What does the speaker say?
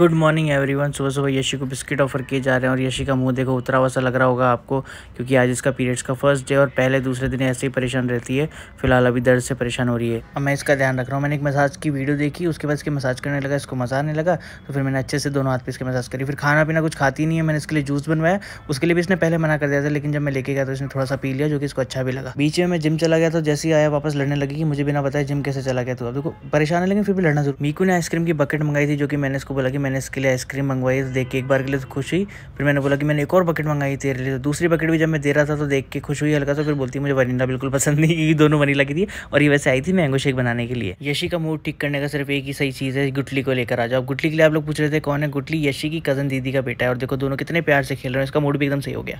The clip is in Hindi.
गुड मॉर्निंग एवरीवन सुबह सुबह यशी को बिस्किट ऑफर किए जा रहे हैं और यशी का मुंह देखो उतरा हुआ सा लग रहा होगा आपको क्योंकि आज इसका पीरियड्स का फर्स्ट डे और पहले दूसरे दिन ऐसे ही परेशान रहती है फिलहाल अभी दर्द से परेशान हो रही है अब मैं इसका ध्यान रख रहा हूँ मैंने एक मसाज की वीडियो देखी उसके बाद इसके मसाज करने लगा इसको मजा आने लगा तो फिर मैंने अच्छे से दोनों हाथ पे इसके मसाज करी फिर खाना पीना कुछ खाती नहीं है मैंने इसके लिए जूस बनवाया उसके लिए भी इसने पहले मना कर दिया था लेकिन जब मैं लेके गया तो इसने थोड़ा सा पी लिया जो कि इसको अच्छा भी लगा बीच में मैं जिम चला गया तो जैसे ही आया वापस लड़ने लगी कि मुझे बिना बताया जिम कैसे चला गया तो अब देखो परेशान है लेकिन फिर भी लड़ना जरूर मीकू ने आइसक्रीम की बकेट मंगाई थी जो कि मैंने इसको बोला कि मैंने इसके लिए आइसक्रीम मंगवाई तो देख के एक बार के लिए तो खुश हुई फिर मैंने बोला कि मैंने एक और बकेट मंगाई तेरे लिए तो दूसरी बकेट भी जब मैं दे रहा था तो देख के खुश हुई हल्का तो फिर बोलती मुझे वनीला बिल्कुल पसंद नहीं क्योंकि दोनों वनीला की थी और ये वैसे आई थी मैंगो शेक बनाने के लिए यशी का मूड ठीक करने का सिर्फ एक ही सही चीज़ है गुटली को लेकर आ जाओ गुटली के लिए आप लोग पूछ रहे थे कौन है गुटली यशी की कज़न दीदी का बेटा है और देखो दोनों कितने प्यार से खेल रहे हैं इसका मूड भी एकदम सही हो गया